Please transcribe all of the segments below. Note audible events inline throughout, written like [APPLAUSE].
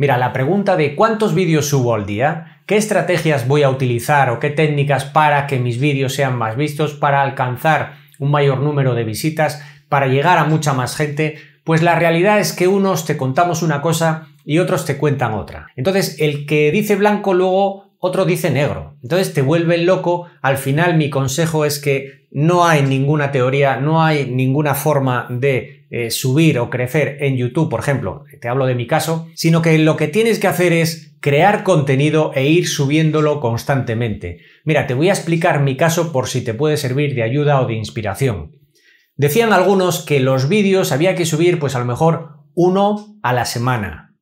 Mira, la pregunta de cuántos vídeos subo al día, qué estrategias voy a utilizar o qué técnicas para que mis vídeos sean más vistos, para alcanzar un mayor número de visitas, para llegar a mucha más gente, pues la realidad es que unos te contamos una cosa y otros te cuentan otra. Entonces, el que dice blanco luego otro dice negro. Entonces te vuelve loco. Al final mi consejo es que no hay ninguna teoría, no hay ninguna forma de eh, subir o crecer en YouTube, por ejemplo, te hablo de mi caso, sino que lo que tienes que hacer es crear contenido e ir subiéndolo constantemente. Mira, te voy a explicar mi caso por si te puede servir de ayuda o de inspiración. Decían algunos que los vídeos había que subir pues a lo mejor uno a la semana,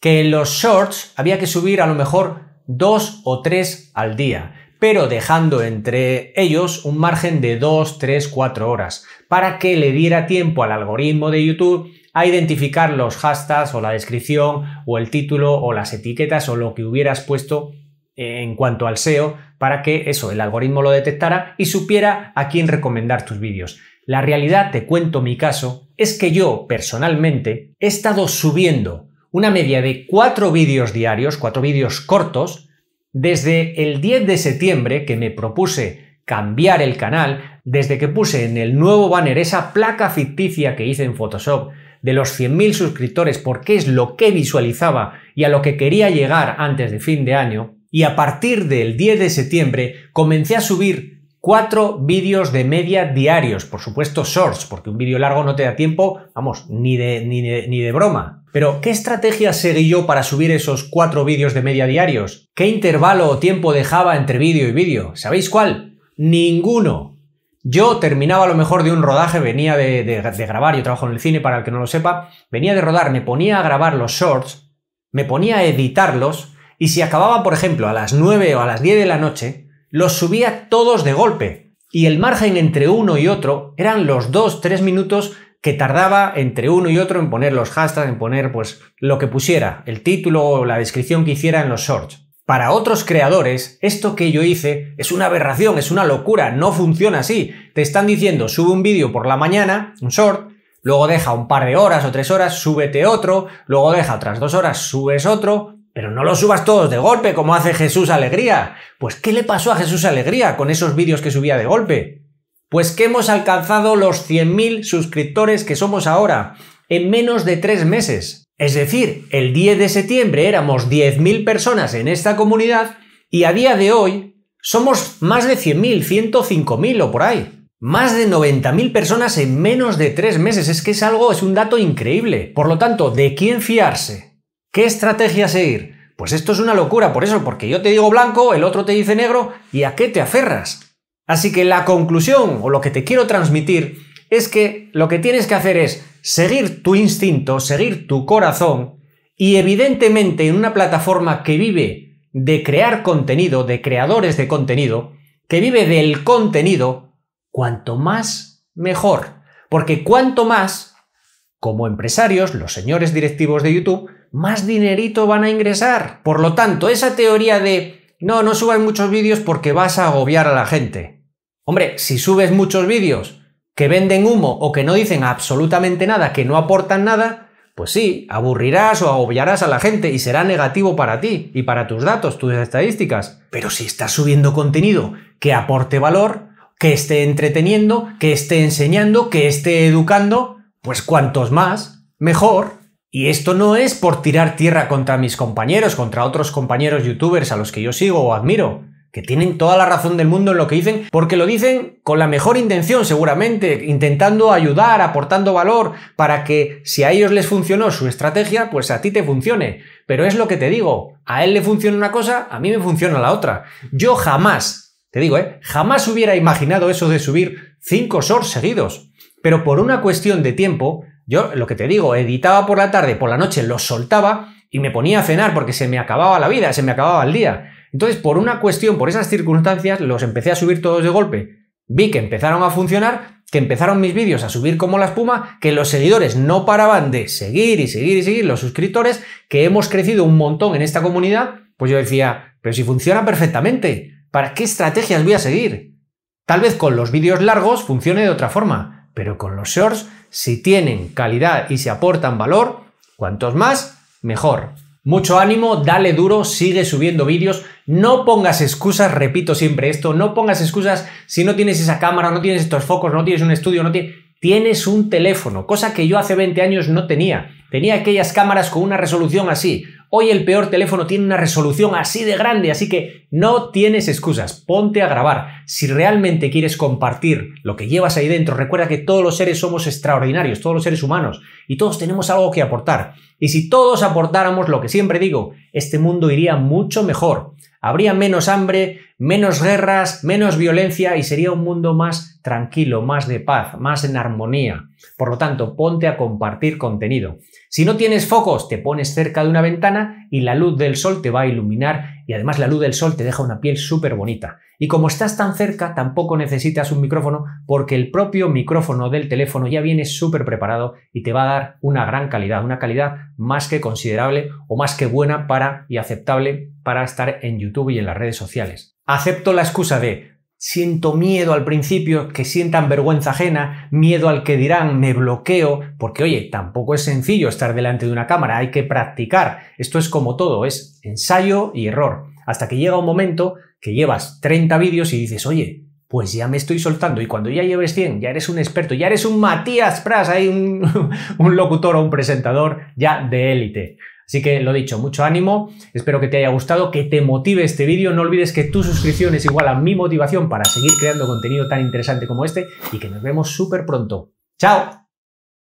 que los shorts había que subir a lo mejor dos o tres al día, pero dejando entre ellos un margen de dos, tres, cuatro horas, para que le diera tiempo al algoritmo de YouTube a identificar los hashtags o la descripción o el título o las etiquetas o lo que hubieras puesto eh, en cuanto al SEO para que eso, el algoritmo lo detectara y supiera a quién recomendar tus vídeos. La realidad, te cuento mi caso, es que yo personalmente he estado subiendo una media de cuatro vídeos diarios, cuatro vídeos cortos, desde el 10 de septiembre que me propuse cambiar el canal, desde que puse en el nuevo banner esa placa ficticia que hice en Photoshop de los 100.000 suscriptores porque es lo que visualizaba y a lo que quería llegar antes de fin de año, y a partir del 10 de septiembre comencé a subir cuatro vídeos de media diarios, por supuesto shorts, porque un vídeo largo no te da tiempo, vamos, ni de, ni broma. Pero, ¿qué estrategia seguí yo para subir esos cuatro vídeos de media diarios? ¿Qué intervalo o tiempo dejaba entre vídeo y vídeo? ¿Sabéis cuál? Ninguno. Yo terminaba a lo mejor de un rodaje, venía de, grabar, yo trabajo en el cine para el que no lo sepa, venía de rodar, me ponía a grabar los shorts, me ponía a editarlos, y si acababa por ejemplo, a las 9 o a las 10 de la noche, los subía todos de golpe. Y el margen entre uno y otro eran los 2-3 minutos que tardaba entre uno y otro en poner los hashtags, en poner pues lo que pusiera, el título o la descripción que hiciera en los shorts. Para otros creadores, esto que yo hice es una aberración, es una locura, no funciona así. Te están diciendo, sube un vídeo por la mañana, un short, luego deja un par de horas o tres horas, súbete otro, luego deja otras dos horas, subes otro, pero no los subas todos de golpe como hace Jesús Alegría. Pues ¿qué le pasó a Jesús Alegría con esos vídeos que subía de golpe? Pues que hemos alcanzado los 100.000 suscriptores que somos ahora en menos de tres meses. Es decir, el 10 de septiembre éramos 10.000 personas en esta comunidad y a día de hoy somos más de 100.000, 105.000 o por ahí. Más de 90.000 personas en menos de tres meses. Es que es algo, es un dato increíble. Por lo tanto, ¿de quién fiarse? ¿Qué estrategia seguir? Pues esto es una locura, por eso, porque yo te digo blanco, el otro te dice negro, ¿y a qué te aferras? Así que la conclusión o lo que te quiero transmitir es que lo que tienes que hacer es seguir tu instinto, seguir tu corazón y evidentemente en una plataforma que vive de crear contenido, de creadores de contenido, que vive del contenido, cuanto más mejor. Porque cuanto más, como empresarios, los señores directivos de YouTube, más dinerito van a ingresar. Por lo tanto, esa teoría de no, no subas muchos vídeos porque vas a agobiar a la gente. Hombre, si subes muchos vídeos que venden humo o que no dicen absolutamente nada, que no aportan nada, pues sí, aburrirás o agobiarás a la gente y será negativo para ti y para tus datos, tus estadísticas. Pero si estás subiendo contenido que aporte valor, que esté entreteniendo, que esté enseñando, que esté educando, pues cuantos más, mejor. Y esto no es por tirar tierra contra mis compañeros, contra otros compañeros youtubers a los que yo sigo o admiro, que tienen toda la razón del mundo en lo que dicen, porque lo dicen con la mejor intención seguramente, intentando ayudar, aportando valor, para que si a ellos les funcionó su estrategia, pues a ti te funcione. Pero es lo que te digo, a él le funciona una cosa, a mí me funciona la otra. Yo jamás, te digo, ¿eh? jamás hubiera imaginado eso de subir 5 shorts seguidos. Pero por una cuestión de tiempo, yo lo que te digo, editaba por la tarde, por la noche los soltaba y me ponía a cenar porque se me acababa la vida, se me acababa el día. Entonces, por una cuestión, por esas circunstancias, los empecé a subir todos de golpe. Vi que empezaron a funcionar, que empezaron mis vídeos a subir como la espuma, que los seguidores no paraban de seguir y seguir y seguir, los suscriptores, que hemos crecido un montón en esta comunidad, pues yo decía, pero si funciona perfectamente, ¿para qué estrategias voy a seguir? Tal vez con los vídeos largos funcione de otra forma, pero con los shorts, si tienen calidad y se aportan valor, cuantos más, mejor. Mucho ánimo, dale duro, sigue subiendo vídeos, no pongas excusas, repito siempre esto, no pongas excusas si no tienes esa cámara, no tienes estos focos, no tienes un estudio, no tienes... Tienes un teléfono, cosa que yo hace 20 años no tenía. Tenía aquellas cámaras con una resolución así, Hoy el peor teléfono tiene una resolución así de grande, así que no tienes excusas, ponte a grabar. Si realmente quieres compartir lo que llevas ahí dentro, recuerda que todos los seres somos extraordinarios, todos los seres humanos, y todos tenemos algo que aportar. Y si todos aportáramos lo que siempre digo, este mundo iría mucho mejor. Habría menos hambre, menos guerras, menos violencia y sería un mundo más tranquilo, más de paz, más en armonía. Por lo tanto, ponte a compartir contenido. Si no tienes focos, te pones cerca de una ventana y la luz del sol te va a iluminar y además la luz del sol te deja una piel súper bonita. Y como estás tan cerca, tampoco necesitas un micrófono porque el propio micrófono del teléfono ya viene súper preparado y te va a dar una gran calidad, una calidad más que considerable o más que buena para y aceptable para estar en YouTube y en las redes sociales. Acepto la excusa de Siento miedo al principio, que sientan vergüenza ajena, miedo al que dirán, me bloqueo, porque oye, tampoco es sencillo estar delante de una cámara, hay que practicar. Esto es como todo, es ensayo y error. Hasta que llega un momento que llevas 30 vídeos y dices, oye, pues ya me estoy soltando. Y cuando ya lleves 100, ya eres un experto, ya eres un Matías Pras, hay un, [LAUGHS] un locutor o un presentador ya de élite. Así que lo dicho, mucho ánimo, espero que te haya gustado, que te motive este vídeo, no olvides que tu suscripción es igual a mi motivación para seguir creando contenido tan interesante como este y que nos vemos súper pronto. ¡Chao!